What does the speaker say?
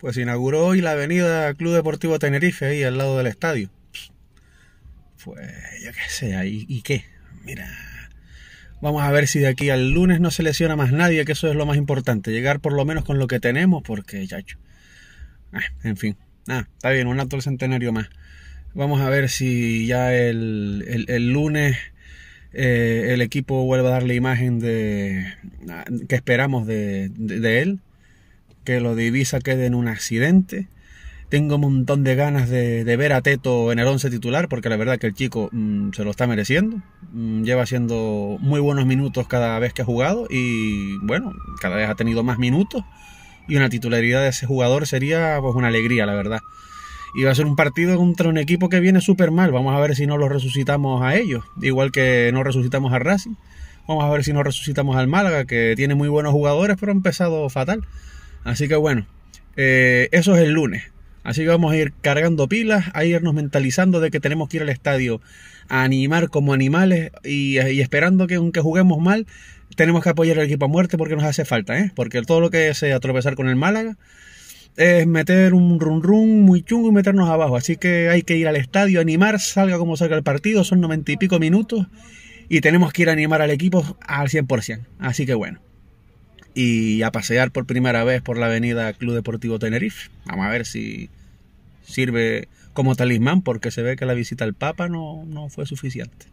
Pues inauguró hoy la avenida Club Deportivo Tenerife, ahí al lado del estadio. Pues yo qué sé, ¿y qué? Mira, vamos a ver si de aquí al lunes no se lesiona más nadie, que eso es lo más importante, llegar por lo menos con lo que tenemos, porque chacho. Ah, en fin, ah, está bien, un alto centenario más. Vamos a ver si ya el, el, lunes eh, el equipo vuelve a dar la imagen de ah, que esperamos de, de él que lo divisa quede en un accidente. Tengo un montón de ganas de, ver a Teto en el 11 titular, porque la verdad que el chico mm, se lo está mereciendo. Mm, lleva haciendo muy buenos minutos cada vez que ha jugado y, bueno, cada vez ha tenido más minutos. Y una titularidad de ese jugador sería pues una alegría, la verdad. Y va a ser un partido contra un equipo que viene súper mal. Vamos a ver si no los resucitamos a ellos, igual que no resucitamos a Racing. Vamos a ver si no resucitamos al Málaga, que tiene muy buenos jugadores, pero ha empezado fatal. Así que bueno, eh, eso es el lunes. Así que vamos a ir cargando pilas, a irnos mentalizando de que tenemos que ir al estadio a animar como animales y, esperando que aunque juguemos mal, tenemos que apoyar al equipo a muerte porque nos hace falta, ¿eh? Porque todo lo que es eh, tropezar con el Málaga es meter un run run muy chungo y meternos abajo. Así que hay que ir al estadio, a animar, salga como salga el partido, son noventa y pico minutos y tenemos que ir a animar al equipo al 100%. Así que bueno y a pasear por primera vez por la avenida Club Deportivo Tenerife. Vamos a ver si sirve como talismán porque se ve que la visita al Papa no, no fue suficiente.